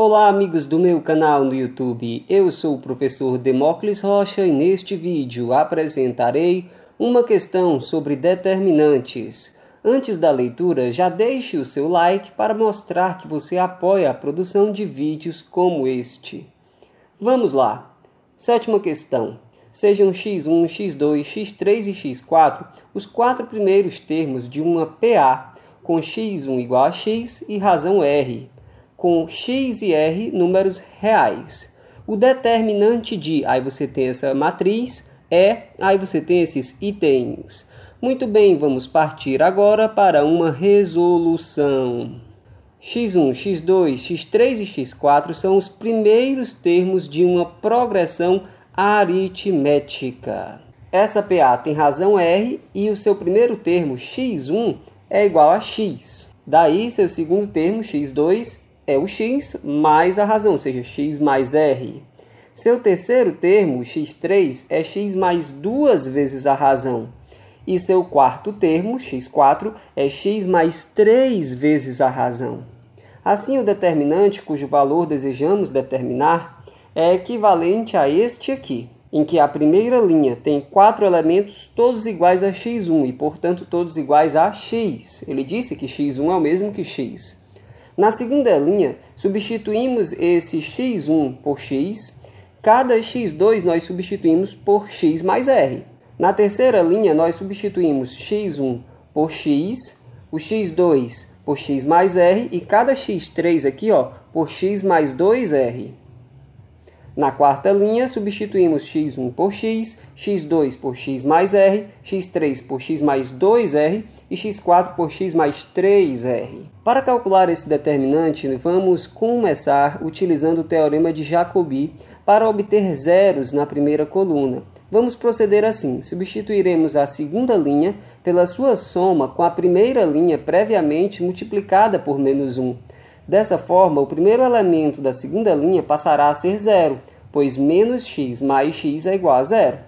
Olá amigos do meu canal no YouTube, eu sou o professor Demócles Rocha e neste vídeo apresentarei uma questão sobre determinantes. Antes da leitura, já deixe o seu like para mostrar que você apoia a produção de vídeos como este. Vamos lá! Sétima questão. Sejam x1, x2, x3 e x4 os quatro primeiros termos de uma PA com x1 igual a x e razão R com x e r números reais. O determinante de, aí você tem essa matriz, é, aí você tem esses itens. Muito bem, vamos partir agora para uma resolução. x1, x2, x3 e x4 são os primeiros termos de uma progressão aritmética. Essa PA tem razão R e o seu primeiro termo, x1, é igual a x. Daí, seu segundo termo, x2, é o x mais a razão, ou seja, x mais r. Seu terceiro termo, x3, é x mais duas vezes a razão. E seu quarto termo, x4, é x mais três vezes a razão. Assim, o determinante cujo valor desejamos determinar é equivalente a este aqui, em que a primeira linha tem quatro elementos todos iguais a x1 e, portanto, todos iguais a x. Ele disse que x1 é o mesmo que x. Na segunda linha, substituímos esse x1 por x, cada x2 nós substituímos por x mais r. Na terceira linha, nós substituímos x1 por x, o x2 por x mais r e cada x3 aqui ó, por x mais 2r. Na quarta linha, substituímos x1 por x, x2 por x mais r, x3 por x mais 2r e x4 por x mais 3r. Para calcular esse determinante, vamos começar utilizando o teorema de Jacobi para obter zeros na primeira coluna. Vamos proceder assim: substituiremos a segunda linha pela sua soma com a primeira linha previamente multiplicada por menos 1. Dessa forma, o primeiro elemento da segunda linha passará a ser zero, pois menos x mais x é igual a zero.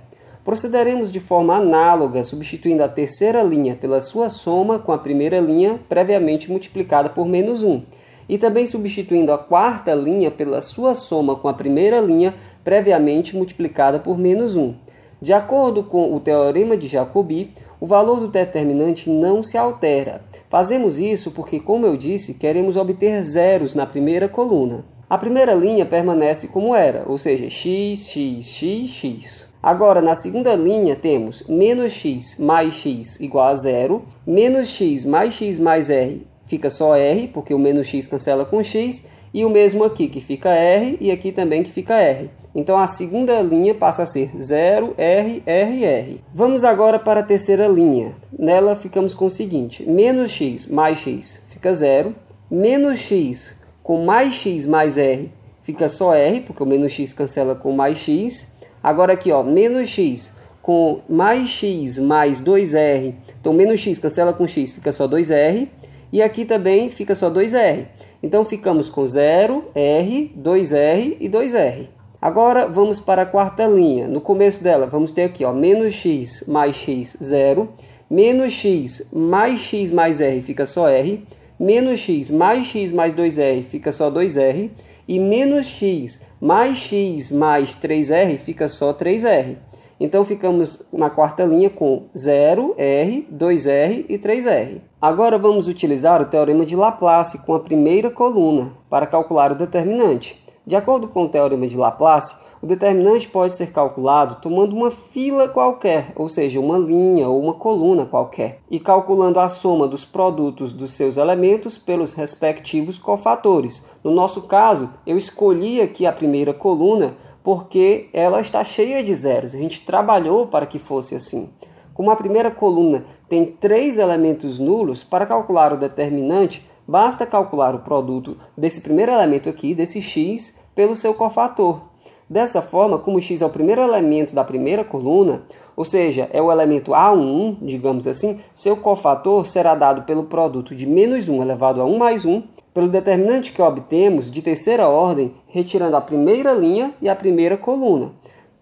Procederemos de forma análoga, substituindo a terceira linha pela sua soma com a primeira linha previamente multiplicada por menos 1, e também substituindo a quarta linha pela sua soma com a primeira linha previamente multiplicada por menos 1. De acordo com o teorema de Jacobi, o valor do determinante não se altera. Fazemos isso porque, como eu disse, queremos obter zeros na primeira coluna. A primeira linha permanece como era, ou seja, x, x, x, x. Agora, na segunda linha, temos menos x mais x igual a zero, menos x mais x mais r fica só r, porque o menos x cancela com x, e o mesmo aqui que fica r e aqui também que fica r. Então a segunda linha passa a ser 0, R, R, R. Vamos agora para a terceira linha. Nela ficamos com o seguinte: menos x mais x fica 0, menos x com mais x mais R fica só R, porque o menos x cancela com mais x. Agora aqui, ó, menos x com mais x mais 2R. Então, menos x cancela com x, fica só 2R. E aqui também fica só 2R. Então, ficamos com 0, R, 2R e 2R. Agora vamos para a quarta linha. No começo dela, vamos ter aqui ó, menos x mais x, zero. Menos x mais x mais r fica só r. Menos x mais x mais 2r fica só 2r. E menos x mais x mais 3r fica só 3r. Então, ficamos na quarta linha com 0, r, 2r e 3r. Agora, vamos utilizar o Teorema de Laplace com a primeira coluna para calcular o determinante. De acordo com o teorema de Laplace, o determinante pode ser calculado tomando uma fila qualquer, ou seja, uma linha ou uma coluna qualquer, e calculando a soma dos produtos dos seus elementos pelos respectivos cofatores. No nosso caso, eu escolhi aqui a primeira coluna porque ela está cheia de zeros. A gente trabalhou para que fosse assim. Como a primeira coluna tem três elementos nulos, para calcular o determinante, basta calcular o produto desse primeiro elemento aqui, desse x, pelo seu cofator. Dessa forma, como x é o primeiro elemento da primeira coluna, ou seja, é o elemento a 1 digamos assim, seu cofator será dado pelo produto de menos 1 elevado a 1 mais 1, pelo determinante que obtemos de terceira ordem, retirando a primeira linha e a primeira coluna.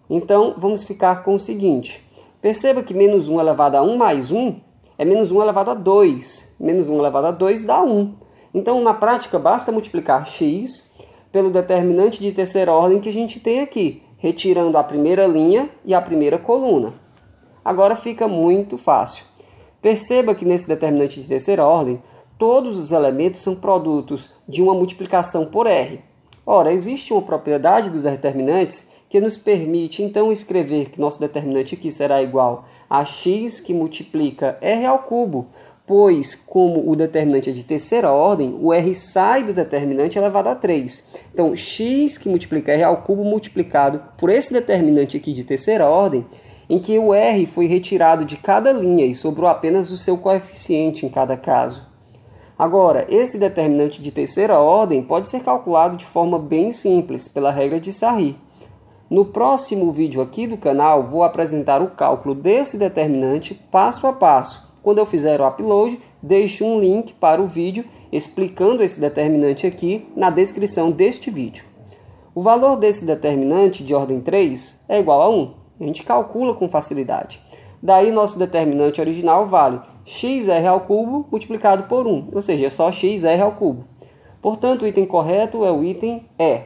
Então, vamos ficar com o seguinte. Perceba que menos 1 elevado a 1 mais 1 é menos 1 elevado a 2. Menos 1 elevado a 2 dá 1. Então, na prática, basta multiplicar x pelo determinante de terceira ordem que a gente tem aqui, retirando a primeira linha e a primeira coluna. Agora fica muito fácil. Perceba que nesse determinante de terceira ordem, todos os elementos são produtos de uma multiplicação por R. Ora, existe uma propriedade dos determinantes que nos permite então escrever que nosso determinante aqui será igual a x que multiplica r ao cubo pois, como o determinante é de terceira ordem, o r sai do determinante é elevado a 3. Então, x que multiplica r ao cubo multiplicado por esse determinante aqui de terceira ordem, em que o r foi retirado de cada linha e sobrou apenas o seu coeficiente em cada caso. Agora, esse determinante de terceira ordem pode ser calculado de forma bem simples, pela regra de Sarri. No próximo vídeo aqui do canal, vou apresentar o cálculo desse determinante passo a passo quando eu fizer o upload, deixo um link para o vídeo explicando esse determinante aqui na descrição deste vídeo. O valor desse determinante de ordem 3 é igual a 1. A gente calcula com facilidade. Daí nosso determinante original vale xr ao cubo multiplicado por 1, ou seja, é só xr ao cubo. Portanto, o item correto é o item E.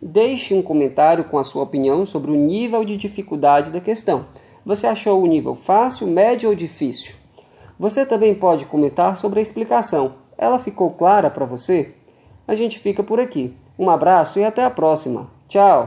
Deixe um comentário com a sua opinião sobre o nível de dificuldade da questão. Você achou o nível fácil, médio ou difícil? Você também pode comentar sobre a explicação. Ela ficou clara para você? A gente fica por aqui. Um abraço e até a próxima. Tchau!